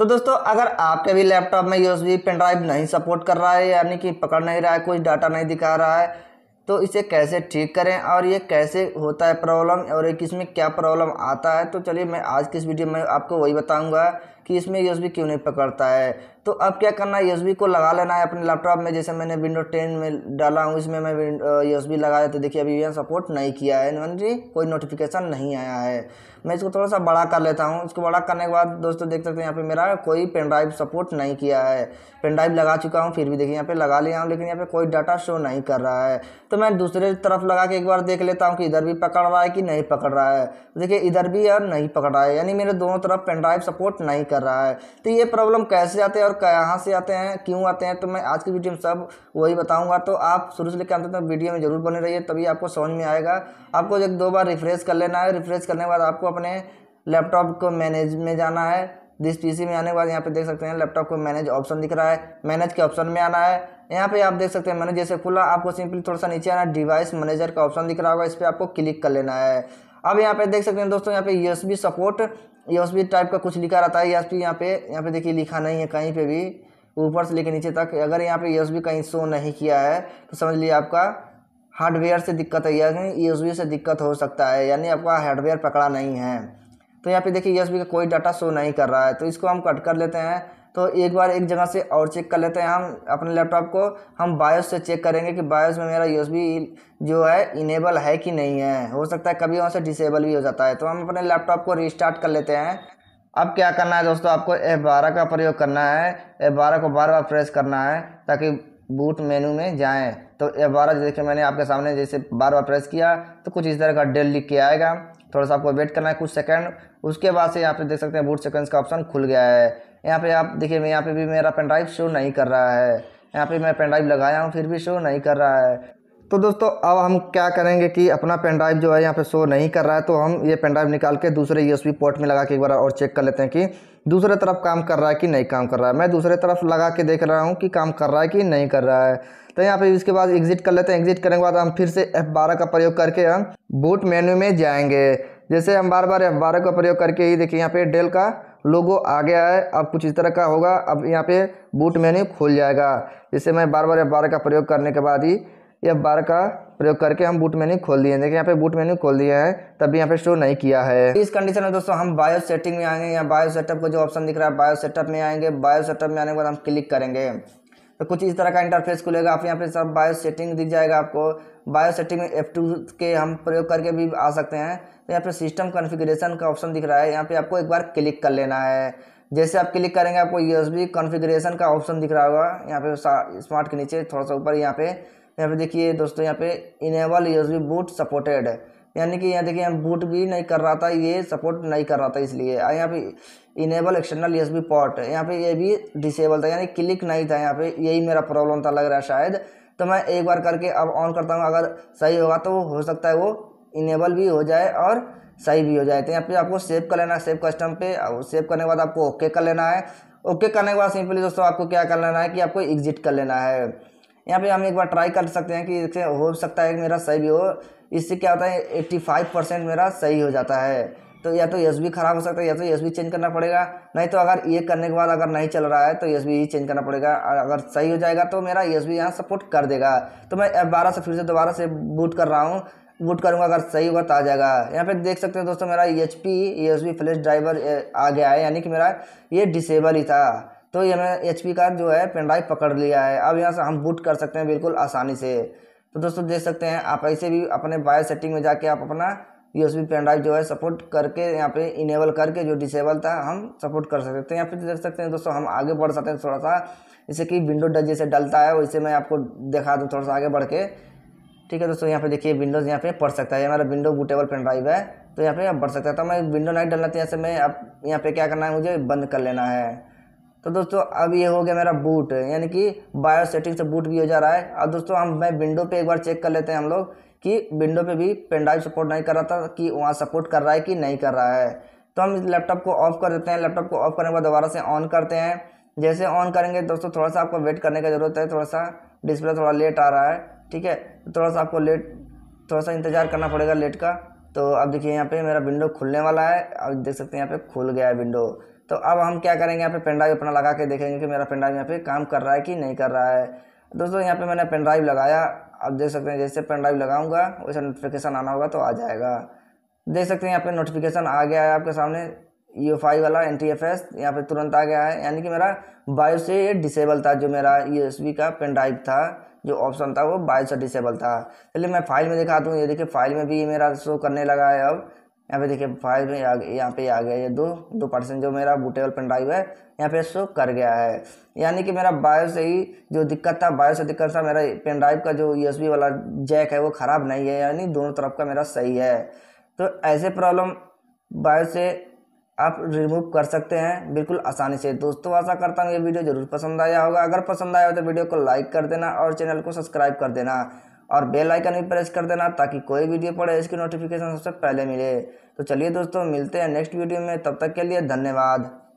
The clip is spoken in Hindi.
तो दोस्तों अगर आपके भी लैपटॉप में यूएसबी पेन ड्राइव नहीं सपोर्ट कर रहा है यानी कि पकड़ नहीं रहा है कोई डाटा नहीं दिखा रहा है तो इसे कैसे ठीक करें और ये कैसे होता है प्रॉब्लम और एक इसमें क्या प्रॉब्लम आता है तो चलिए मैं आज की इस वीडियो में आपको वही बताऊंगा कि इसमें यूएसबी क्यों नहीं पकड़ता है तो अब क्या करना है यूएसबी को लगा लेना है अपने लैपटॉप में जैसे मैंने विंडो टेन में डाला हूँ इसमें मैं यूएसबी लगा देते देखिए अभी यहाँ सपोर्ट नहीं किया है जी कोई नोटिफिकेशन नहीं आया है मैं इसको थोड़ा सा बड़ा कर लेता हूँ इसको बड़ा करने के बाद दोस्तों देख सकते हैं यहाँ पर मेरा कोई पेन ड्राइव सपोर्ट नहीं किया है पेन ड्राइव लगा चुका हूँ फिर भी देखिए यहाँ पर लगा लिया हूँ लेकिन यहाँ पर कोई डाटा शो नहीं कर रहा है तो मैं दूसरे तरफ लगा के एक बार देख लेता हूँ कि इधर भी पकड़ रहा है कि नहीं पकड़ रहा है देखिए इधर भी और नहीं पकड़ रहा है यानी मेरे दोनों तरफ पेन ड्राइव सपोर्ट नहीं कर रहा है तो ये प्रॉब्लम कैसे आते हैं और कहाँ से आते हैं क्यों आते हैं तो मैं आज की वीडियो में सब वही बताऊँगा तो आप शुरू से लेकर अंत तक वीडियो में जरूर बने रहिए तभी आपको समझ में आएगा आपको एक दो बार रिफ्रेश कर लेना है रिफ्रेश करने के बाद आपको अपने लैपटॉप को मैनेज में जाना है दिस पीसी में आने के बाद यहाँ पे देख सकते हैं लैपटॉप को मैनेज ऑप्शन दिख रहा है मैनेज के ऑप्शन में आना है यहाँ पे आप देख सकते हैं मैंने जैसे खुला आपको सिंपली थोड़ा सा नीचे आना डिवाइस मैनेजर का ऑप्शन दिख रहा होगा इस पर आपको क्लिक कर लेना है अब यहाँ पे देख सकते हैं दोस्तों यहाँ पे यूएसबी सपोर्ट यूएसबी टाइप का कुछ लिखा रहता है यूएसबी यहाँ पे यहाँ पे देखिए लिखा नहीं है कहीं पे भी ऊपर से लेकर नीचे तक अगर यहाँ पे यूएसबी कहीं शो नहीं किया है तो समझ लीजिए आपका हार्डवेयर से दिक्कत है यानी यूएसबी से दिक्कत हो सकता है यानी आपका हार्डवेयर पकड़ा नहीं है तो यहाँ पे देखिए यूएसबी का कोई डाटा शो नहीं कर रहा है तो इसको हम कट कर लेते हैं तो एक बार एक जगह से और चेक कर लेते हैं हम अपने लैपटॉप को हम बायोस से चेक करेंगे कि बायोस में मेरा यूएसबी जो है इनेबल है कि नहीं है हो सकता है कभी वहाँ से डिसेबल भी हो जाता है तो हम अपने लैपटॉप को रिस्टार्ट कर लेते हैं अब क्या करना है दोस्तों आपको एफ बारह का प्रयोग करना है एफ बारह को बार बार प्रेस करना है ताकि बूट मेनू में जाएँ तो एफ बारह देखिए मैंने आपके सामने जैसे बार बार प्रेस किया तो कुछ इस तरह का डेल लिख के आएगा थोड़ा सा आपको वेट करना है कुछ सेकंड उसके बाद से यहाँ पे देख सकते हैं बूट सेकंड्स का ऑप्शन खुल गया है यहाँ पे आप देखिए मैं यहाँ पे भी मेरा पेन ड्राइव शो नहीं कर रहा है यहाँ पे मैं पेन ड्राइव लगाया हूँ फिर भी शो नहीं कर रहा है तो दोस्तों अब हम क्या करेंगे कि अपना पेन ड्राइव जो है यहाँ पे शो नहीं कर रहा है तो हम ये पेन ड्राइव निकाल के दूसरे यूएसबी पोर्ट में लगा के एक बार और चेक कर लेते हैं कि दूसरे तरफ काम कर रहा है कि नहीं काम कर रहा है मैं दूसरे तरफ लगा के देख रहा हूँ कि काम कर रहा है कि नहीं कर रहा है तो यहाँ पे इसके बाद एग्जिट कर लेते हैं एग्जिट करने के बाद हम फिर से एफ का प्रयोग करके हम बूट मेन्यू में जाएंगे जैसे हम बार बार एफ का प्रयोग करके ही देखिए यहाँ पे डेल का लोगो आ गया है अब कुछ इस तरह का होगा अब यहाँ पे बूट मेन्यू खुल जाएगा जिससे मैं बार बार एफ बारह का प्रयोग करने के बाद ही एफ बारह का प्रयोग करके हम बूट मेन्यू खोल दिए देखिए यहाँ पे बूट मेन्यू खोल दिए हैं भी यहाँ पे शो नहीं किया है इस कंडीशन में दोस्तों हम बायो सेटिंग में आएंगे या बायो सेटअप का जो ऑप्शन दिख रहा है बायो सेटअप में आएंगे बायो सेटअप में आने के बाद हम क्लिक करेंगे तो कुछ इस तरह का इंटरफेस खुलेगा आप यहाँ पे सब बायो सेटिंग दिख जाएगा आपको बायो सेटिंग में एफ टू के हम प्रयोग करके भी आ सकते हैं तो यहाँ पे सिस्टम कॉन्फ़िगरेशन का ऑप्शन दिख रहा है यहाँ पे आपको एक बार क्लिक कर लेना है जैसे आप क्लिक करेंगे आपको बी कॉन्फ़िगरेशन का ऑप्शन दिख रहा होगा यहाँ पे स्मार्ट के नीचे थोड़ा सा ऊपर यहाँ पे यहाँ पे देखिए दोस्तों यहाँ पे इनेबल बी बूट सपोर्टेड यानी कि यहाँ देखिए हम बूट भी नहीं कर रहा था ये सपोर्ट नहीं कर रहा था इसलिए यहाँ पे enable external S B port यहाँ पे ये भी डिसेबल था यानी क्लिक नहीं था यहाँ पे यही मेरा प्रॉब्लम था लग रहा है शायद तो मैं एक बार करके अब ऑन करता हूँ अगर सही होगा तो हो सकता है वो इनेबल भी हो जाए और सही भी हो जाए तो यहाँ पे आपको सेव कर लेना है सेव कस्टम पे और सेव करने के बाद आपको ओके कर लेना है ओके करने के बाद सिंपली दोस्तों आपको क्या कर लेना है कि आपको एग्जिट कर लेना है यहाँ पे हम एक बार ट्राई कर सकते हैं कि हो सकता है कि मेरा सही भी हो इससे क्या होता है एट्टी फाइव परसेंट मेरा सही हो जाता है तो या तो एस बी खराब हो सकता है या तो एस बी चेंज करना पड़ेगा नहीं तो अगर ये करने के बाद अगर नहीं चल रहा है तो एस बी ही चेंज करना पड़ेगा और अगर सही हो जाएगा तो मेरा एस बी यहाँ सपोर्ट कर देगा तो मैं एफ बारह से फिर से दोबारा से बूट कर रहा हूँ बूट करूँगा अगर सही होगा तो आ जाएगा यहाँ पे देख सकते हैं दोस्तों मेरा H P S B flash driver आ गया है यानी कि मेरा ये डिसेबल ही था तो ये मैं एच पी का जो है पेन ड्राइव पकड़ लिया है अब यहाँ से हम बूट कर सकते हैं बिल्कुल आसानी से तो दोस्तों देख सकते हैं आप ऐसे भी अपने बायो सेटिंग में जाके आप अपना यूएसबी पेन ड्राइव जो है सपोर्ट करके यहाँ पे इनेबल करके जो डिसेबल था हम सपोर्ट कर सकते हैं तो यहाँ पे देख सकते हैं दोस्तों हम आगे बढ़ सकते हैं थोड़ा सा जैसे कि विंडो डज जैसे डलता है वैसे मैं आपको दिखा दूँ थोड़ा सा आगे बढ़ के ठीक है दोस्तों यहाँ पे देखिए विंडोज़ यहाँ पे पढ़ सकता है हमारा विंडो बूटेबल पेन ड्राइव है तो यहाँ पे आप बढ़ सकता है तो मैं विंडो नहीं डलना था यहाँ से मैं आप यहाँ पे क्या करना है मुझे बंद कर लेना है तो दोस्तों अब ये हो गया मेरा बूट यानी कि बायो सेटिंग से बूट भी हो जा रहा है अब दोस्तों हम मैं विंडो पे एक बार चेक कर लेते हैं हम लोग कि विंडो पे भी पेनड्राइव सपोर्ट नहीं कर रहा था कि वहाँ सपोर्ट कर रहा है कि नहीं कर रहा है तो हम लैपटॉप को ऑफ कर देते हैं लैपटॉप को ऑफ करने के बाद दोबारा से ऑन करते हैं जैसे ऑन करेंगे दोस्तों थोड़ा सा आपको वेट करने की ज़रूरत है थोड़ा सा डिस्प्ले थोड़ा लेट आ रहा है ठीक है थोड़ा सा आपको लेट थोड़ा सा इंतज़ार करना पड़ेगा लेट का तो अब देखिए यहाँ पे मेरा विंडो खुलने वाला है अब देख सकते हैं यहाँ पे खुल गया है विंडो तो अब हम क्या करेंगे यहाँ पे पेन ड्राइव अपना लगा के देखेंगे कि मेरा पेन ड्राइव यहाँ पे काम कर रहा है कि नहीं कर रहा है दोस्तों यहाँ पे मैंने पेन ड्राइव लगाया आप देख सकते हैं जैसे पेन ड्राइव लगाऊंगा वैसे नोटिफिकेशन आना होगा तो आ जाएगा देख सकते हैं यहाँ पे नोटिफिकेशन आ गया है आपके सामने यू e फाइव वाला एन टी एफ एस यहाँ पर तुरंत आ गया है यानी कि मेरा बायो से ये डिसेबल था जो मेरा यू एस बी का पेन ड्राइव था जो ऑप्शन था वो बायो से डिसेबल था चलिए मैं फाइल में दिखा दूँ ये देखिए फाइल में भी ये मेरा शो करने लगा है अब यहाँ पे देखिए फाइल में यहाँ पे आ गया ये दो दो परसेंट जो मेरा बूटेबल पेन ड्राइव है यहाँ पे शो कर गया है यानी कि मेरा बायो से ही जो दिक्कत था बायो से दिक्कत था मेरा पेन ड्राइव का जो यूएसबी वाला जैक है वो ख़राब नहीं है यानी दोनों तरफ का मेरा सही है तो ऐसे प्रॉब्लम बायो से आप रिमूव कर सकते हैं बिल्कुल आसानी से दोस्तों आशा करता हूँ ये वीडियो जरूर पसंद आया होगा अगर पसंद आया हो तो वीडियो को लाइक कर देना और चैनल को सब्सक्राइब कर देना और बेल आइकन भी प्रेस कर देना ताकि कोई वीडियो पड़े इसकी नोटिफिकेशन सबसे पहले मिले तो चलिए दोस्तों मिलते हैं नेक्स्ट वीडियो में तब तक के लिए धन्यवाद